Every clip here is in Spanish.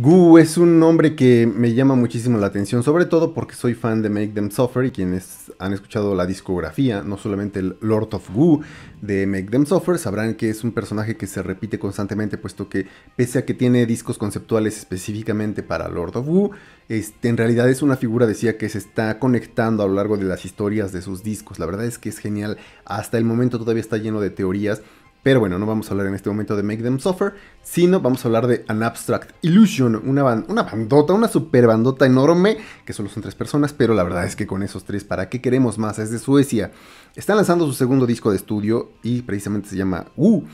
Gu es un nombre que me llama muchísimo la atención, sobre todo porque soy fan de Make Them Suffer y quienes han escuchado la discografía, no solamente el Lord of Gu de Make Them Suffer, sabrán que es un personaje que se repite constantemente, puesto que pese a que tiene discos conceptuales específicamente para Lord of Gu, este, en realidad es una figura, decía, que se está conectando a lo largo de las historias de sus discos. La verdad es que es genial, hasta el momento todavía está lleno de teorías pero bueno, no vamos a hablar en este momento de Make Them Suffer, sino vamos a hablar de An Abstract Illusion, una, una bandota, una super bandota enorme, que solo son tres personas, pero la verdad es que con esos tres, ¿para qué queremos más? Es de Suecia. Están lanzando su segundo disco de estudio y precisamente se llama Woo.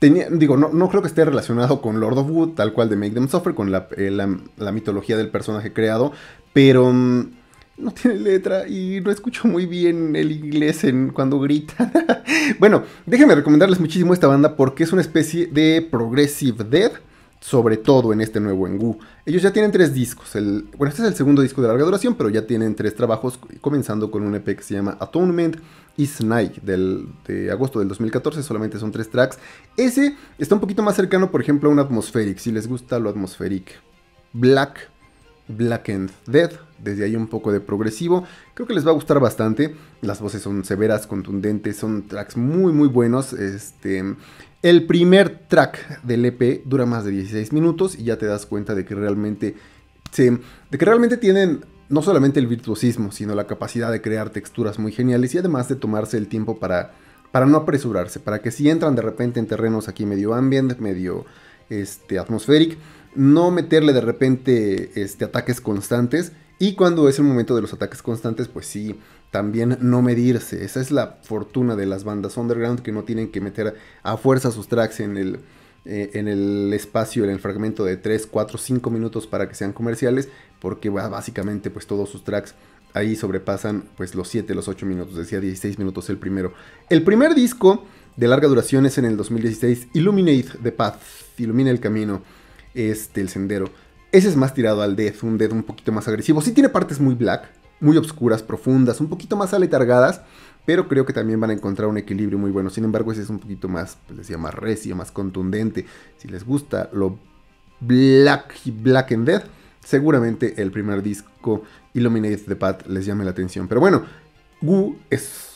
digo, no, no, creo que esté relacionado con Lord of Wood, tal cual de Make Them Suffer, con la eh, mitología del personaje creado, pero... Mm, no tiene letra y no escucho muy bien el inglés en, cuando grita. bueno, déjenme recomendarles muchísimo esta banda porque es una especie de progressive death, sobre todo en este nuevo Engu. Ellos ya tienen tres discos. El, bueno, este es el segundo disco de larga duración, pero ya tienen tres trabajos, comenzando con un EP que se llama Atonement y night de agosto del 2014, solamente son tres tracks. Ese está un poquito más cercano, por ejemplo, a un Atmospheric, si les gusta lo Atmospheric. Black Black and Death. Desde ahí un poco de progresivo. Creo que les va a gustar bastante. Las voces son severas, contundentes, son tracks muy muy buenos. Este, el primer track del EP dura más de 16 minutos y ya te das cuenta de que realmente de que realmente tienen no solamente el virtuosismo, sino la capacidad de crear texturas muy geniales y además de tomarse el tiempo para, para no apresurarse, para que si entran de repente en terrenos aquí medio ambient, medio este, no meterle de repente este, ataques constantes. Y cuando es el momento de los ataques constantes, pues sí, también no medirse. Esa es la fortuna de las bandas underground que no tienen que meter a fuerza sus tracks en el, eh, en el espacio, en el fragmento de 3, 4, 5 minutos para que sean comerciales, porque básicamente pues todos sus tracks ahí sobrepasan pues los 7, los 8 minutos, decía 16 minutos el primero. El primer disco de larga duración es en el 2016, Illuminate the Path, Ilumina el Camino este, el sendero. Ese es más tirado al Death, un Death un poquito más agresivo. Sí tiene partes muy black, muy oscuras profundas, un poquito más aletargadas, pero creo que también van a encontrar un equilibrio muy bueno. Sin embargo, ese es un poquito más, Les pues, decía, más recio, más contundente. Si les gusta lo black black and death, seguramente el primer disco illuminated the Path les llame la atención. Pero bueno, Wu es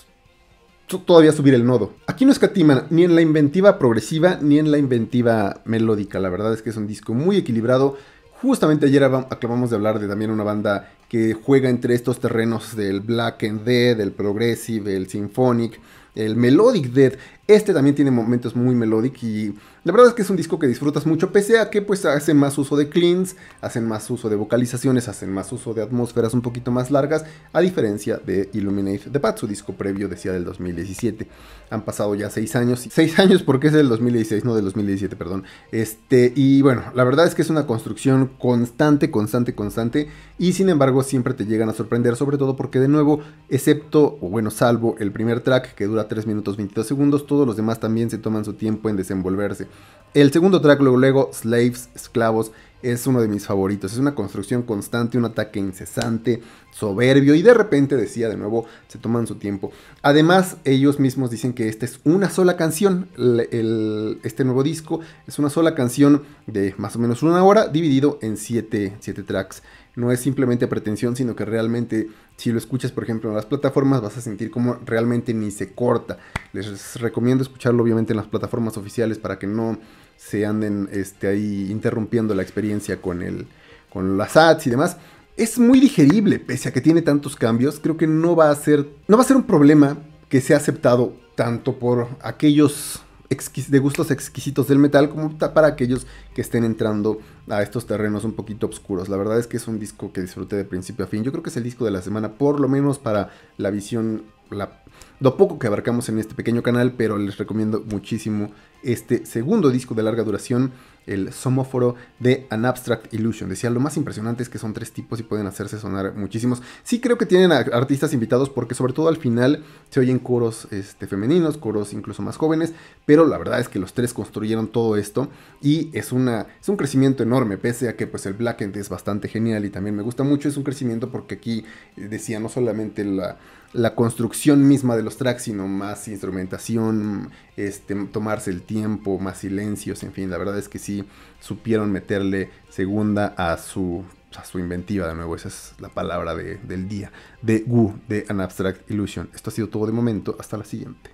todavía subir el nodo. Aquí no escatiman ni en la inventiva progresiva ni en la inventiva melódica. La verdad es que es un disco muy equilibrado. Justamente ayer acabamos de hablar de también una banda que juega entre estos terrenos del Black and Dead, del Progressive, el Symphonic, el Melodic Dead. Este también tiene momentos muy melódicos y la verdad es que es un disco que disfrutas mucho, pese a que pues hacen más uso de cleans, hacen más uso de vocalizaciones, hacen más uso de atmósferas un poquito más largas, a diferencia de Illuminate the Path, su disco previo decía del 2017. Han pasado ya 6 años, 6 años porque es del 2016, no del 2017, perdón. Este, y bueno, la verdad es que es una construcción constante, constante, constante, y sin embargo siempre te llegan a sorprender, sobre todo porque de nuevo, excepto, o bueno, salvo el primer track que dura 3 minutos 22 segundos, todos los demás también se toman su tiempo en desenvolverse. El segundo track, luego, luego Slaves, Esclavos, es uno de mis favoritos. Es una construcción constante, un ataque incesante, soberbio y de repente, decía de nuevo, se toman su tiempo. Además, ellos mismos dicen que esta es una sola canción, este nuevo disco es una sola canción de más o menos una hora dividido en siete, siete tracks no es simplemente pretensión, sino que realmente si lo escuchas, por ejemplo, en las plataformas, vas a sentir como realmente ni se corta. Les recomiendo escucharlo obviamente en las plataformas oficiales para que no se anden este, ahí interrumpiendo la experiencia con, el, con las ads y demás. Es muy digerible, pese a que tiene tantos cambios, creo que no va a ser, no va a ser un problema que sea aceptado tanto por aquellos de gustos exquisitos del metal, como para aquellos que estén entrando a estos terrenos un poquito oscuros. La verdad es que es un disco que disfruté de principio a fin. Yo creo que es el disco de la semana, por lo menos para la visión, la, lo poco que abarcamos en este pequeño canal, pero les recomiendo muchísimo este segundo disco de larga duración, el somóforo de An Abstract Illusion. Decía, lo más impresionante es que son tres tipos y pueden hacerse sonar muchísimos. Sí creo que tienen artistas invitados porque sobre todo al final se oyen coros este, femeninos, coros incluso más jóvenes, pero la verdad es que los tres construyeron todo esto y es, una, es un crecimiento enorme, pese a que pues el Black End es bastante genial y también me gusta mucho, es un crecimiento porque aquí eh, decía no solamente la la construcción misma de los tracks, sino más instrumentación, este, tomarse el tiempo más silencios, en fin, la verdad es que sí supieron meterle segunda a su, a su inventiva, de nuevo, esa es la palabra del día, de Wu, de An Abstract Illusion. Esto ha sido todo de momento, hasta la siguiente.